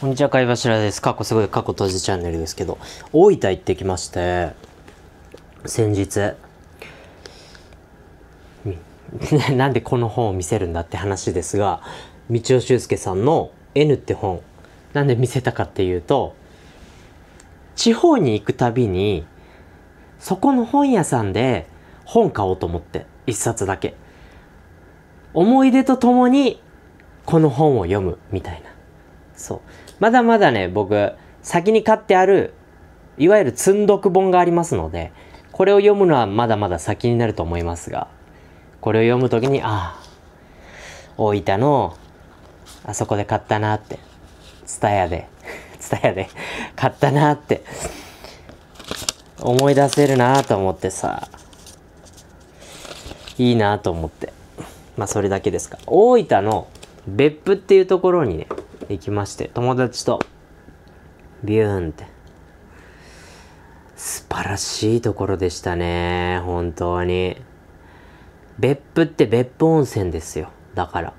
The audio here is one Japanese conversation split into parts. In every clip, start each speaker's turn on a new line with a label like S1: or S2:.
S1: こんにちは、貝柱です。過去すごい過去閉じチャンネルですけど、大分行ってきまして、先日、なんでこの本を見せるんだって話ですが、道尾修介さんの N って本、なんで見せたかっていうと、地方に行くたびに、そこの本屋さんで本買おうと思って、一冊だけ。思い出とともに、この本を読む、みたいな。そう。まだまだね、僕、先に買ってある、いわゆる積読本がありますので、これを読むのはまだまだ先になると思いますが、これを読むときに、ああ、大分の、あそこで買ったなって、ツタヤで、ツタヤで買ったなって思い出せるなと思ってさ、いいなと思って。まあそれだけですか。大分の別府っていうところにね、行きまして友達とビューンって素晴らしいところでしたね本当に別府って別府温泉ですよだから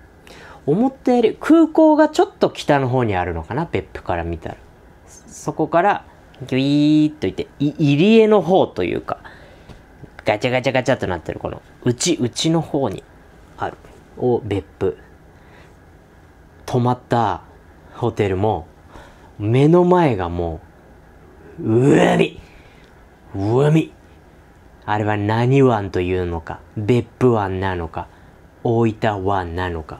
S1: 思ったより空港がちょっと北の方にあるのかな別府から見たらそこからギュイーッといって入江の方というかガチャガチャガチャとなってるこの内内の方にあるを別府泊まったホテルも、目の前がもう、海海あれは何湾というのか、別府湾なのか、大分湾なのか、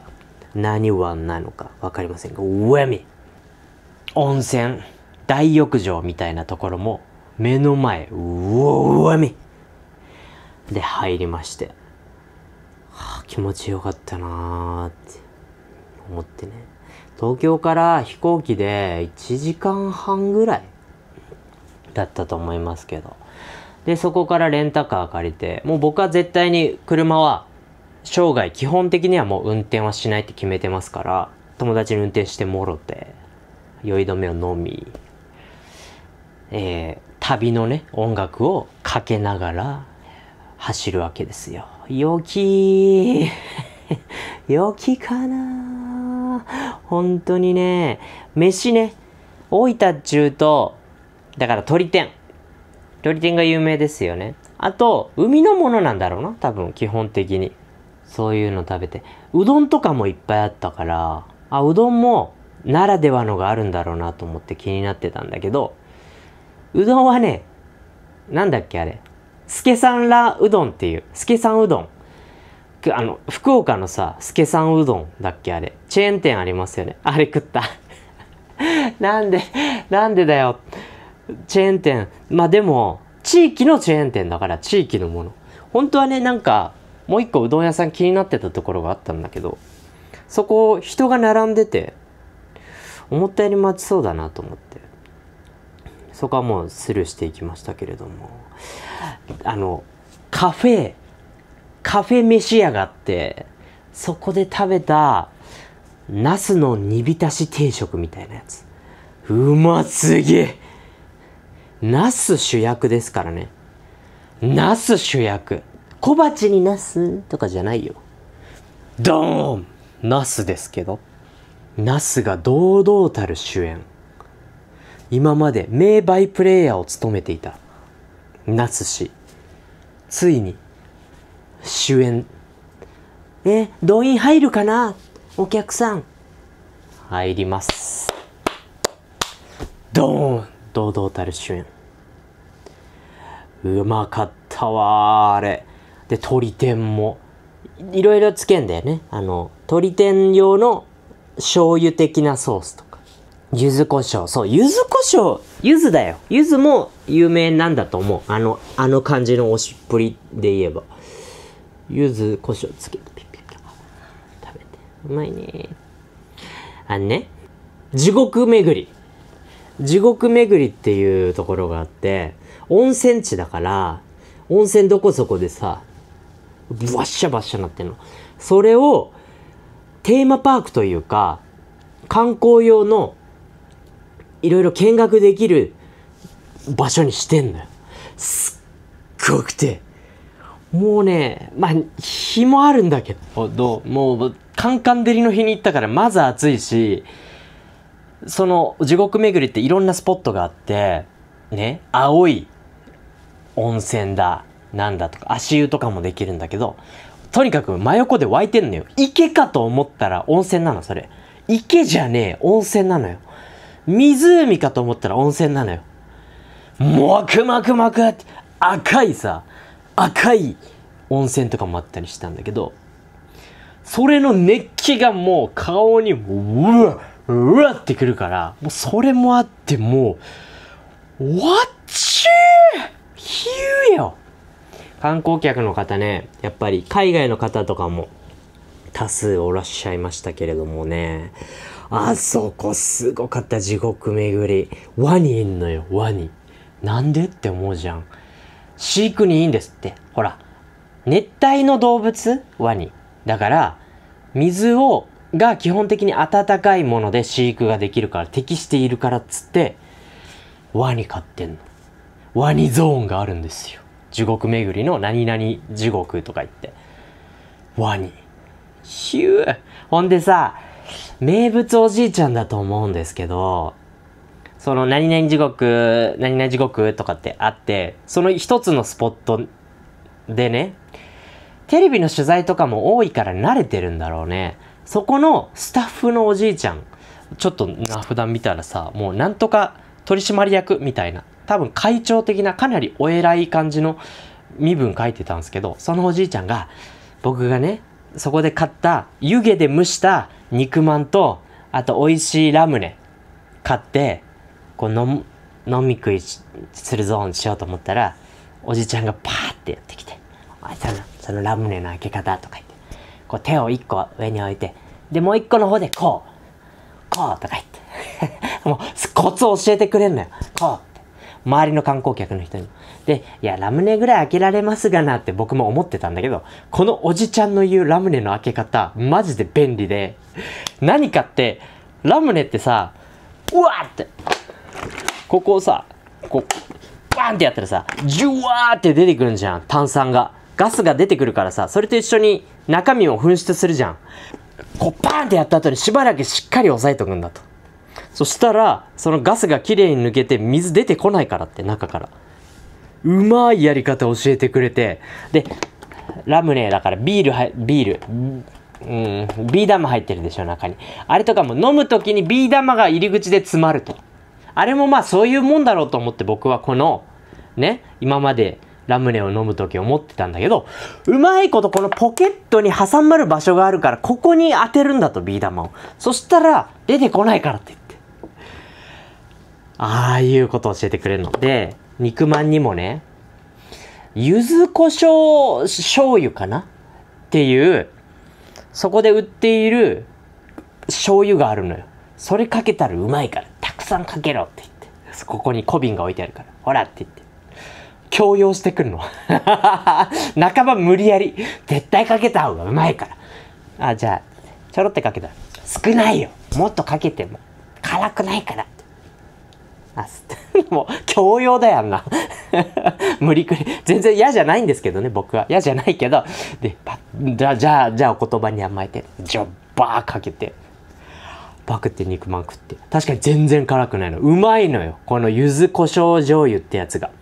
S1: 何湾なのか分かりませんが、海温泉、大浴場みたいなところも、目の前、海で入りまして、はあ、気持ちよかったなーって思ってね。東京から飛行機で1時間半ぐらいだったと思いますけど。で、そこからレンタカー借りて、もう僕は絶対に車は生涯基本的にはもう運転はしないって決めてますから、友達に運転してもろて、酔い止めを飲み、えー、旅のね、音楽をかけながら走るわけですよ。陽気 陽気かな本当にね、飯ね、大分中と、だから鳥天。鳥天が有名ですよね。あと、海のものなんだろうな、多分、基本的に。そういうの食べて。うどんとかもいっぱいあったから、あ、うどんも、ならではのがあるんだろうなと思って気になってたんだけど、うどんはね、なんだっけあれ、スケさんらうどんっていう、スケさんうどんあの福岡のさ助さんうどんだっけあれチェーン店ありますよねあれ食った なんでなんでだよチェーン店まあでも地域のチェーン店だから地域のもの本当はねなんかもう一個うどん屋さん気になってたところがあったんだけどそこ人が並んでて思ったより待ちそうだなと思ってそこはもうスルーしていきましたけれどもあのカフェカフェ飯屋があって、そこで食べた、ナスの煮浸し定食みたいなやつ。うますぎナス主役ですからね。ナス主役。小鉢にナスとかじゃないよ。ドーンナスですけど。ナスが堂々たる主演。今まで名バイプレイヤーを務めていた。ナス氏。ついに主演。ね、動員入るかなお客さん。入ります。ドーン堂々たる主演。うまかったわあれ。で、鳥天も。いろいろつけんだよね。あの、鳥天用の醤油的なソースとか。柚子胡椒。そう、柚子胡椒。柚子だよ。柚子も有名なんだと思う。あの、あの感じのおしっぷりで言えば。柚子胡椒つけてピッピッと食べてうまいねあのね地獄巡り地獄巡りっていうところがあって温泉地だから温泉どこそこでさバッシャバッシャなってんのそれをテーマパークというか観光用のいろいろ見学できる場所にしてんのよすっごくてもうね、まあ、日もあるんだけど、もう、カンカン照りの日に行ったから、まず暑いし、その、地獄巡りっていろんなスポットがあって、ね、青い温泉だ、なんだとか、足湯とかもできるんだけど、とにかく真横で湧いてんのよ。池かと思ったら温泉なの、それ。池じゃねえ、温泉なのよ。湖かと思ったら温泉なのよ。もくもくもくって、赤いさ、赤い温泉とかもあったりしたんだけど、それの熱気がもう顔にうわうわってくるから、もうそれもあってもう、わっちゅーよ観光客の方ね、やっぱり海外の方とかも多数おらっしゃいましたけれどもね、あそこすごかった地獄巡り。ワニいんのよ、ワニ。なんでって思うじゃん。飼育にいいんですって。ほら、熱帯の動物ワニ。だから、水を、が基本的に暖かいもので飼育ができるから、適しているからっつって、ワニ飼ってんの。ワニゾーンがあるんですよ。地獄巡りの何々地獄とか言って。ワニ。ヒューほんでさ、名物おじいちゃんだと思うんですけど、その何々地獄、何々地獄とかってあって、その一つのスポットでね、テレビの取材とかも多いから慣れてるんだろうね。そこのスタッフのおじいちゃん、ちょっと名札見たらさ、もうなんとか取締役みたいな、多分会長的なかなりお偉い感じの身分書いてたんですけど、そのおじいちゃんが、僕がね、そこで買った湯気で蒸した肉まんと、あと美味しいラムネ買って、こう飲飲み食いするゾーンしようと思ったらおじちゃんがパーってやってきて「おいそのそのラムネの開け方」とか言ってこう手を1個上に置いてでもう1個の方でこうこうとか言って もうコツを教えてくれるのよこう周りの観光客の人に。で、いや、ラムネぐらい開けられますがなって僕も思ってたんだけど、このおじちゃんの言うラムネの開け方、マジで便利で、何かって、ラムネってさ、うわって、ここをさこうバンってやったらさジュワーって出てくるんじゃん炭酸がガスが出てくるからさそれと一緒に中身を噴出するじゃんこうバンってやった後にしばらくしっかり押さえとくんだとそしたらそのガスがきれいに抜けて水出てこないからって中からうまいやり方教えてくれてでラムネだからビールはビールうんビー玉入ってるでしょ中にあれとかも飲む時にビー玉が入り口で詰まるとあれもまあそういうもんだろうと思って僕はこの、ね、今までラムネを飲む時思ってたんだけど、うまいことこのポケットに挟まる場所があるから、ここに当てるんだと、ビー玉を。そしたら、出てこないからって言って。ああいうことを教えてくれるので、肉まんにもね、柚子胡椒醤油かなっていう、そこで売っている醤油があるのよ。それかけたらうまいから。さんかけろって言って、ここに小瓶が置いてあるから、ほらって言って。強要してくるの。半ば無理やり。絶対かけた方がうまいから。あ、じゃあ、ちょろってかけた少ないよ。もっとかけても。辛くないから。あ、す もう、強要だよんな。無理くり。全然嫌じゃないんですけどね、僕は。嫌じゃないけど。で、じゃあ、じゃあ、じゃあお言葉に甘えて、ジョッバーかけて。パクって肉まん食って。確かに全然辛くないの。うまいのよ。この柚子胡椒醤油ってやつが。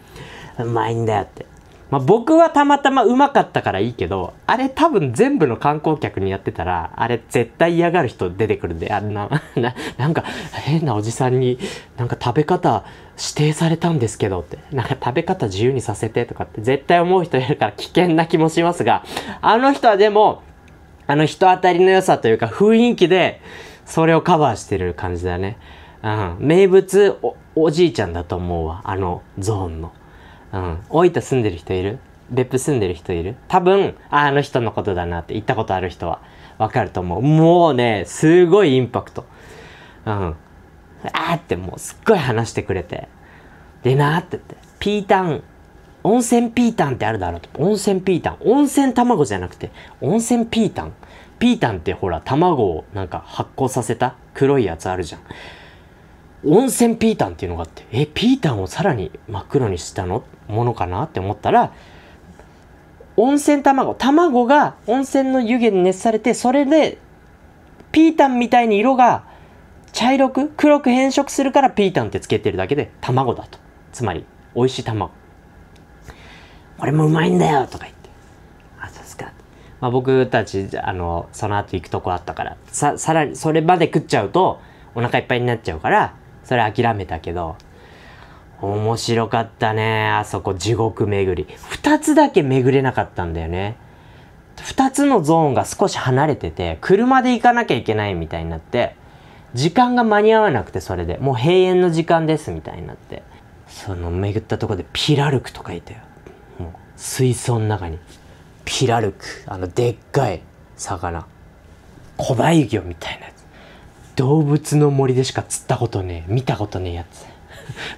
S1: うまいんだよって。まあ、僕はたまたまうまかったからいいけど、あれ多分全部の観光客にやってたら、あれ絶対嫌がる人出てくるんで、あんな、な、なんか変なおじさんになんか食べ方指定されたんですけどって、なんか食べ方自由にさせてとかって絶対思う人いるから危険な気もしますが、あの人はでも、あの人当たりの良さというか雰囲気で、それをカバーしてる感じだね。うん。名物お、おじいちゃんだと思うわ。あのゾーンの。うん。大分住んでる人いる別府住んでる人いる多分、あの人のことだなって行ったことある人はわかると思う。もうね、すごいインパクト。うん。あーってもうすっごい話してくれて。でなーって言って。ピータン、温泉ピータンってあるだろうと。温泉ピータン。温泉卵じゃなくて、温泉ピータン。ピータンってほら、卵をなんか発酵させた黒いやつあるじゃん。温泉ピータンっていうのがあって、え、ピータンをさらに真っ黒にしたのものかなって思ったら、温泉卵、卵が温泉の湯気に熱されて、それで、ピータンみたいに色が茶色く、黒く変色するからピータンってつけてるだけで卵だと。つまり、美味しい卵。これもうまいんだよとか言って。まあ、僕たちあのその後行くとこあったからささらにそれまで食っちゃうとお腹いっぱいになっちゃうからそれ諦めたけど面白かったねあそこ地獄巡り2つだけ巡れなかったんだよね2つのゾーンが少し離れてて車で行かなきゃいけないみたいになって時間が間に合わなくてそれでもう閉園の時間ですみたいになってその巡ったとこでピラルクとかいたよもう水槽の中にピラルクあのでっかい魚古代魚みたいなやつ動物の森でしか釣ったことねえ見たことねえやつ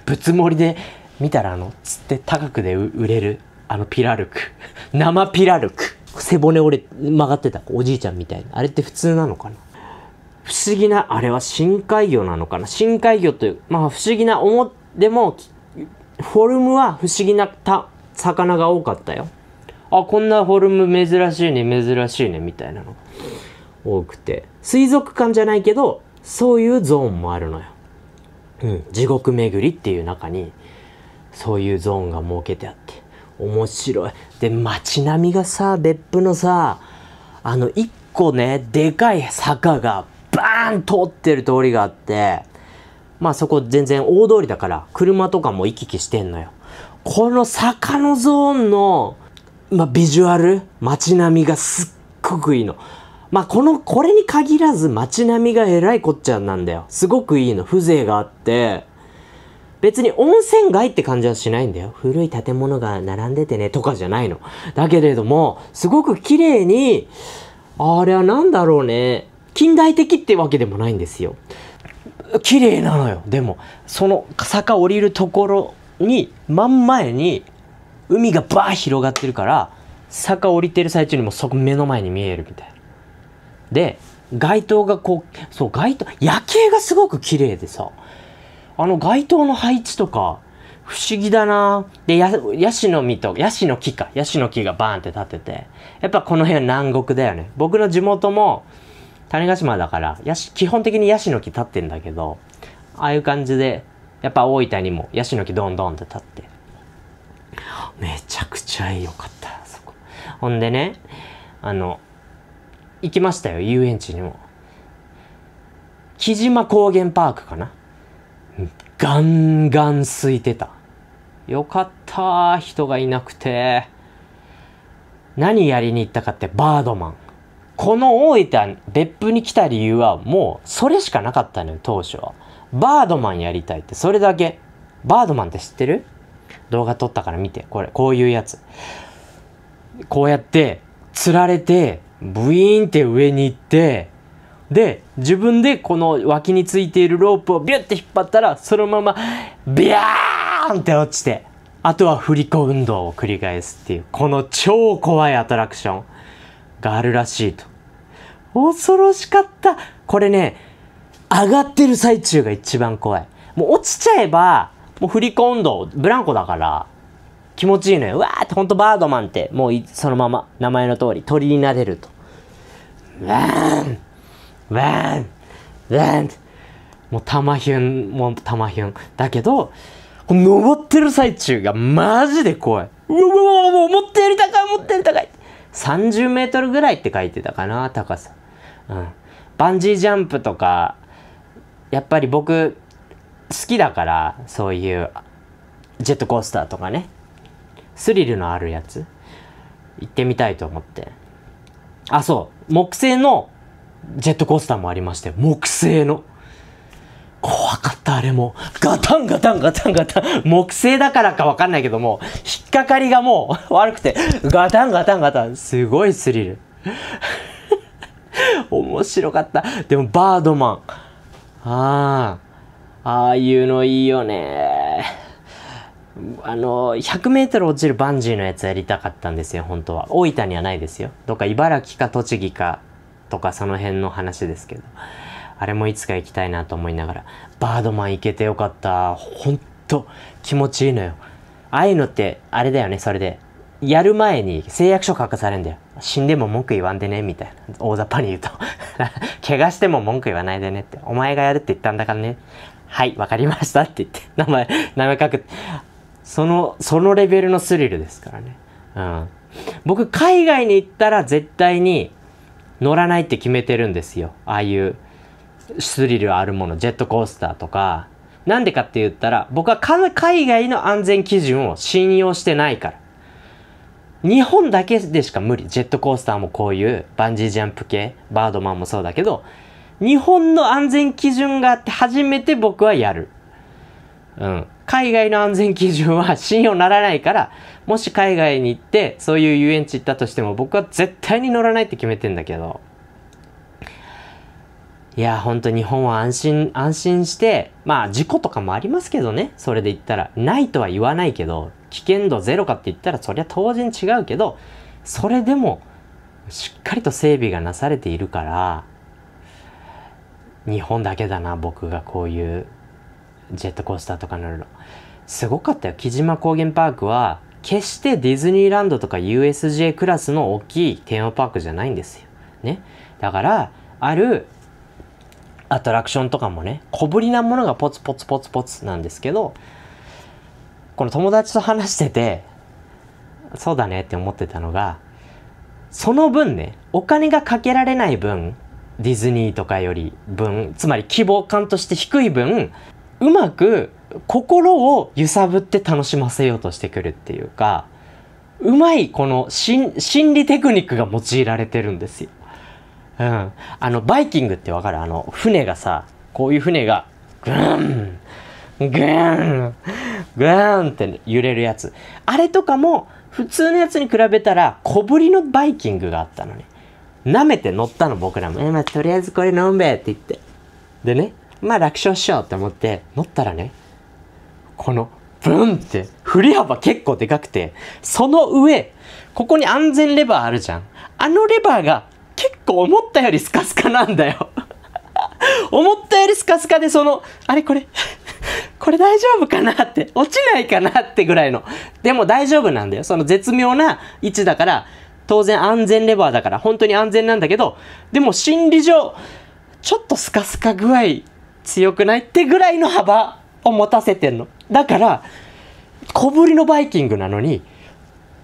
S1: 仏 りで見たらあの釣って高くで売れるあのピラルク生ピラルク背骨折れ曲がってたおじいちゃんみたいなあれって普通なのかな不思議なあれは深海魚なのかな深海魚というまあ不思議な思ってもフォルムは不思議な魚が多かったよあ、こんなフォルム珍しいね、珍しいね、みたいなの多くて。水族館じゃないけど、そういうゾーンもあるのよ。うん、地獄巡りっていう中に、そういうゾーンが設けてあって。面白い。で、街並みがさ、別府のさ、あの、一個ね、でかい坂がバーン通ってる通りがあって、まあそこ全然大通りだから、車とかも行き来してんのよ。この坂のゾーンのまあ、ビジュアル街並みがすっごくいいの。まあ、この、これに限らず街並みがえらいこっちゃなんだよ。すごくいいの。風情があって、別に温泉街って感じはしないんだよ。古い建物が並んでてね、とかじゃないの。だけれども、すごく綺麗に、あれは何だろうね。近代的ってわけでもないんですよ。綺麗なのよ。でも、その坂降りるところに、真ん前に、海がバー広がってるから坂降りてる最中にもそこ目の前に見えるみたいな。で街灯がこうそう街灯夜景がすごく綺麗でさあの街灯の配置とか不思議だなでやヤシの実とヤシの木かヤシの木がバーンって立っててやっぱこの辺は南国だよね僕の地元も種子島だからヤシ基本的にヤシの木立ってんだけどああいう感じでやっぱ大分にもヤシの木どんどんって立ってめちゃくちゃ良かったそこほんでねあの行きましたよ遊園地にも木島高原パークかなガンガン空いてたよかった人がいなくて何やりに行ったかってバードマンこの大分別府に来た理由はもうそれしかなかったのよ当初はバードマンやりたいってそれだけバードマンって知ってる動画撮ったから見て、これ、こういうやつ。こうやって、釣られて、ブイーンって上に行って、で、自分でこの脇についているロープをビュッて引っ張ったら、そのまま、ビャーンって落ちて、あとは振り子運動を繰り返すっていう、この超怖いアトラクションがあるらしいと。恐ろしかった。これね、上がってる最中が一番怖い。もう落ちちゃえば、もう振り込んど、ブランコだから、気持ちいいのよ。うわーって、ほんとバードマンって、もうそのまま、名前の通り、鳥になれると。わーんわーんわーんもうたまひゅん、もうたまひゅん。だけど、登ってる最中がマジで怖い。うわうわもう思ったより高い、思ったより高い。30メートルぐらいって書いてたかな、高さ。うん。バンジージャンプとか、やっぱり僕、好きだからそういうジェットコースターとかねスリルのあるやつ行ってみたいと思ってあそう木製のジェットコースターもありまして木製の怖かったあれもガタンガタンガタンガタン木製だからかわかんないけども引っかかりがもう 悪くてガタンガタンガタンすごいスリル 面白かったでもバードマンああああいうのいいよね。あの、100メートル落ちるバンジーのやつやりたかったんですよ、本当は。大分にはないですよ。どっか茨城か栃木かとかその辺の話ですけど。あれもいつか行きたいなと思いながら。バードマン行けてよかった。ほんと気持ちいいのよ。ああいうのって、あれだよね、それで。やる前に誓約書書かされんだよ。死んでも文句言わんでね、みたいな。大雑把に言うと 怪我しても文句言わないでねって。お前がやるって言ったんだからね。はい、わかりましたって言って、名前、名前書く。その、そのレベルのスリルですからね。うん。僕、海外に行ったら絶対に乗らないって決めてるんですよ。ああいうスリルあるもの、ジェットコースターとか。なんでかって言ったら、僕は海外の安全基準を信用してないから。日本だけでしか無理。ジェットコースターもこういう、バンジージャンプ系、バードマンもそうだけど、日本の安全基準があって初めて僕はやる。うん。海外の安全基準は信用ならないから、もし海外に行って、そういう遊園地行ったとしても、僕は絶対に乗らないって決めてんだけど。いや、ほんと日本は安心、安心して、まあ事故とかもありますけどね、それで言ったら。ないとは言わないけど、危険度ゼロかって言ったらそりゃ当然違うけど、それでも、しっかりと整備がなされているから、日本だけだな僕がこういうジェットコースターとか乗るのすごかったよ木島高原パークは決してディズニーランドとか USJ クラスの大きいテーマパークじゃないんですよねだからあるアトラクションとかもね小ぶりなものがポツポツポツポツなんですけどこの友達と話しててそうだねって思ってたのがその分ねお金がかけられない分ディズニーとかより分つまり希望感として低い分うまく心を揺さぶって楽しませようとしてくるっていうかうまいこの心理テクニックが用いられてるんですよ。うん、あのバイキングってわかるあの船がさこういう船がグーングーングーンって揺れるやつあれとかも普通のやつに比べたら小ぶりのバイキングがあったのに舐めて乗ったの僕らも。え、まあ、とりあえずこれ飲んべって言って。でね、まあ楽勝しようって思って乗ったらね、このブンって振り幅結構でかくて、その上、ここに安全レバーあるじゃん。あのレバーが結構思ったよりスカスカなんだよ 思ったよりスカスカでその、あれこれ これ大丈夫かなって、落ちないかなってぐらいの。でも大丈夫なんだよ。その絶妙な位置だから、当然安全レバーだから、本当に安全なんだけど、でも心理上、ちょっとスカスカ具合強くないってぐらいの幅を持たせてんの。だから、小ぶりのバイキングなのに、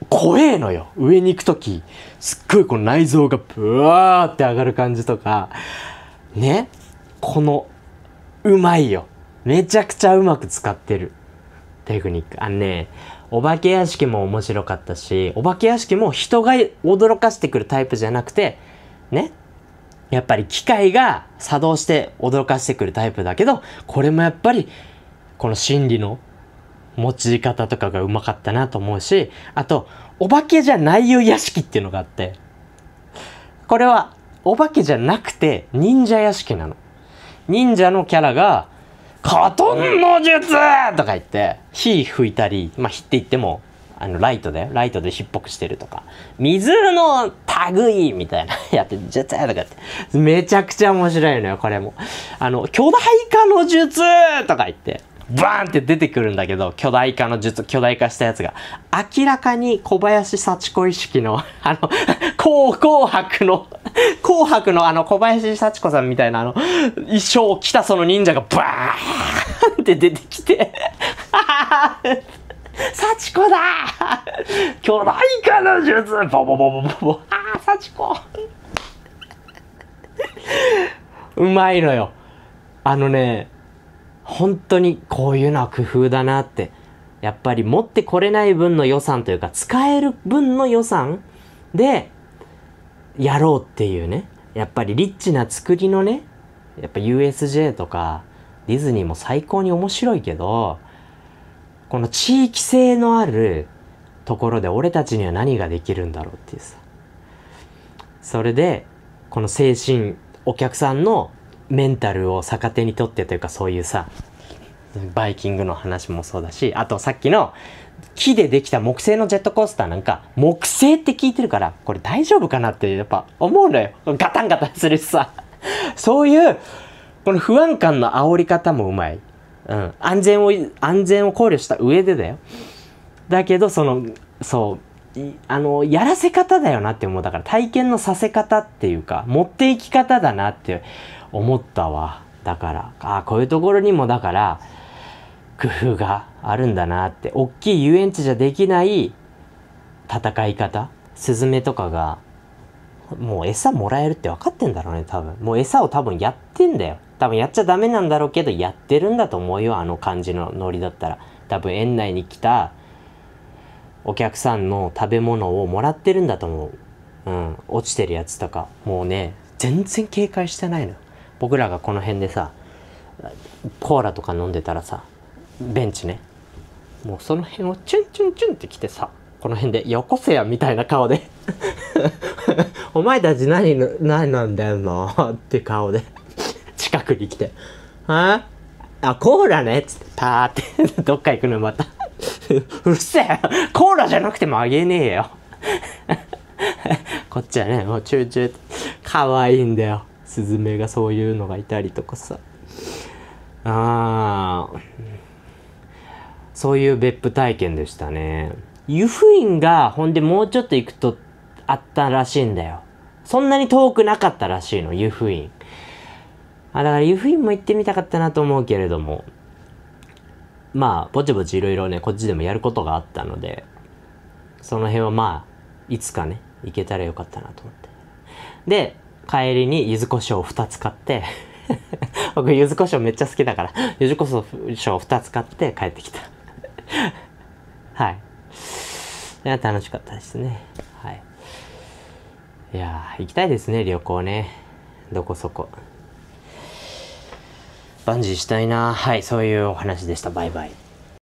S1: 怖えのよ。上に行く時すっごいこの内臓がブワーって上がる感じとか、ね。この、うまいよ。めちゃくちゃうまく使ってる。テクニック。あのね、お化け屋敷も面白かったし、お化け屋敷も人が驚かしてくるタイプじゃなくて、ね、やっぱり機械が作動して驚かしてくるタイプだけど、これもやっぱり、この心理の持ち方とかがうまかったなと思うし、あと、お化けじゃないよ屋敷っていうのがあって、これは、お化けじゃなくて、忍者屋敷なの。忍者のキャラが、パトンの術とか言って、火吹いたり、まあ、火って言っても、あの、ライトで、ライトで火っぽくしてるとか、水の類みたいな、やって、術とかって、めちゃくちゃ面白いのよ、これも。あの、巨大化の術とか言って、バーンって出てくるんだけど、巨大化の術、巨大化したやつが、明らかに小林幸子意識の、あの、紅 紅白の、紅白のあの小林幸子さんみたいなあの、衣装を着たその忍者がバーンって出てきて、幸子だ巨大化の術ボボボボボボああ、幸子うまいのよ。あのね、本当にこういうのは工夫だなって、やっぱり持ってこれない分の予算というか、使える分の予算で、やろうっていうね。やっぱりリッチな作りのね、やっぱ USJ とかディズニーも最高に面白いけど、この地域性のあるところで俺たちには何ができるんだろうっていうさ。それで、この精神、お客さんのメンタルを逆手にとってというかそういうさバイキングの話もそうだしあとさっきの木でできた木製のジェットコースターなんか木製って聞いてるからこれ大丈夫かなってやっぱ思うのよガタンガタンするしさそういうこの不安感の煽り方もうまい、うん、安全を安全を考慮した上でだよだけどそのそうあのやらせ方だよなって思うだから体験のさせ方っていうか持っていき方だなって思ったわだからあこういうところにもだから工夫があるんだなって大きい遊園地じゃできない戦い方スズメとかがもう餌もらえるって分かってんだろうね多分もう餌を多分やってんだよ多分やっちゃダメなんだろうけどやってるんだと思うよあの感じのノリだったら多分園内に来たお客さんの食べ物をもらってるんだと思ううん落ちてるやつとかもうね全然警戒してないの僕らがこの辺でさコーラとか飲んでたらさベンチねもうその辺をチュンチュンチュンって来てさこの辺で「よこせや」みたいな顔で「お前たち何何なんだよの?」って顔で近くに来て「ああコーラね」っつってパーって どっか行くのまた うるせえコーラじゃなくてもあげねえよこっちはねもうチューチューかわいいんだよスズメがそういうのがいたりとかさあそういう別府体験でしたね湯布院がほんでもうちょっと行くとあったらしいんだよそんなに遠くなかったらしいの湯布院あだから湯布院も行ってみたかったなと思うけれどもまあぼちぼちいろいろねこっちでもやることがあったのでその辺はまあいつかね行けたらよかったなと思ってで帰りに柚子胡椒を2つ買って 僕柚子胡椒めっちゃ好きだから柚子胡椒を2つ買って帰ってきた はいいや楽しかったですねはいいや行きたいですね旅行ねどこそこバンジーしたいなはいそういうお話でしたバイバイ